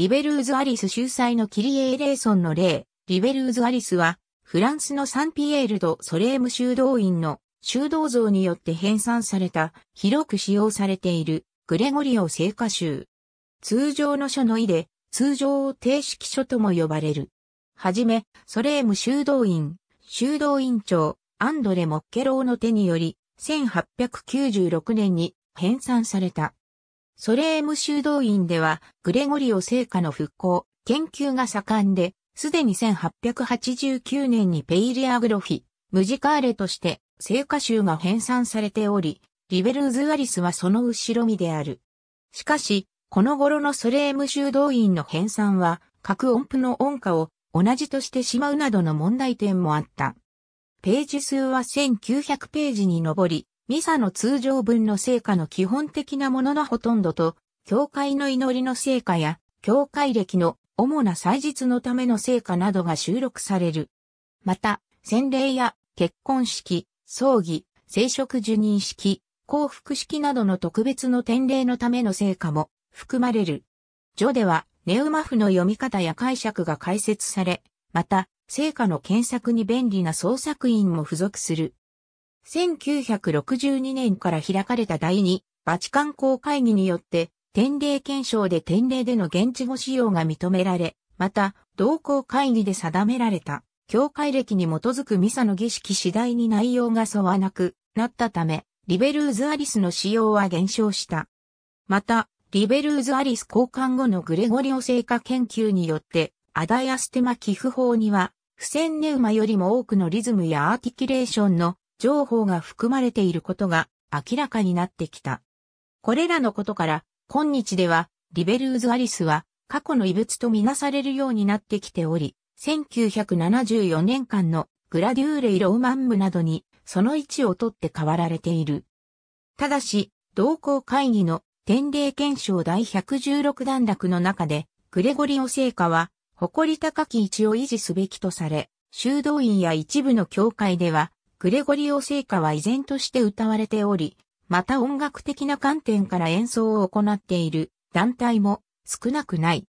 リベルーズ・アリス秀才のキリエレーソンの例、リベルーズ・アリスは、フランスのサンピエール・ド・ソレーム修道院の修道像によって編纂された、広く使用されている、グレゴリオ聖歌集。通常の書の意で、通常を定式書とも呼ばれる。はじめ、ソレーム修道院、修道院長、アンドレ・モッケローの手により、1896年に編纂された。ソレーム修道院では、グレゴリオ聖火の復興、研究が盛んで、すでに1889年にペイリアグロフィ、ムジカーレとして聖火集が編纂されており、リベルズ・アリスはその後ろ身である。しかし、この頃のソレーム修道院の編纂は、各音符の音歌を同じとしてしまうなどの問題点もあった。ページ数は1900ページに上り、ミサの通常文の成果の基本的なもののほとんどと、教会の祈りの成果や、教会歴の主な祭日のための成果などが収録される。また、洗礼や結婚式、葬儀、聖職受任式、幸福式などの特別の典礼のための成果も含まれる。序では、ネウマフの読み方や解釈が解説され、また、成果の検索に便利な創作員も付属する。1962年から開かれた第2バチカン公会議によって、天礼憲章で天礼での現地語使用が認められ、また、同行会議で定められた、教会歴に基づくミサの儀式次第に内容が沿わなくなったため、リベルーズ・アリスの使用は減少した。また、リベルーズ・アリス交換後のグレゴリオ聖火研究によって、アダイアステマ寄付法には、不鮮ネウマよりも多くのリズムやアーティキュレーションの情報が含まれていることが明らかになってきた。これらのことから、今日では、リベルーズ・アリスは、過去の遺物とみなされるようになってきており、1974年間のグラデューレイ・ローマン部などに、その位置をとって変わられている。ただし、同行会議の天霊検証第116段落の中で、グレゴリオ聖火は、誇り高き位置を維持すべきとされ、修道院や一部の教会では、グレゴリオ聖歌は依然として歌われており、また音楽的な観点から演奏を行っている団体も少なくない。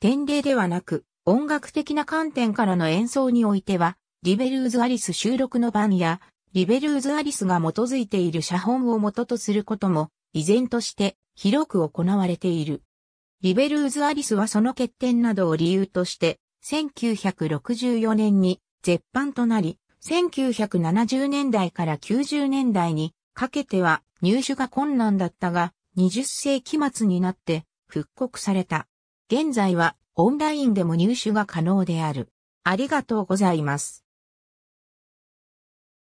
典礼ではなく、音楽的な観点からの演奏においては、リベルーズ・アリス収録の版や、リベルーズ・アリスが基づいている写本を元とすることも、依然として広く行われている。リベルーズ・アリスはその欠点などを理由として、1964年に絶版となり、1970年代から90年代にかけては入手が困難だったが、20世紀末になって復刻された。現在はオンラインでも入手が可能である。ありがとうございます。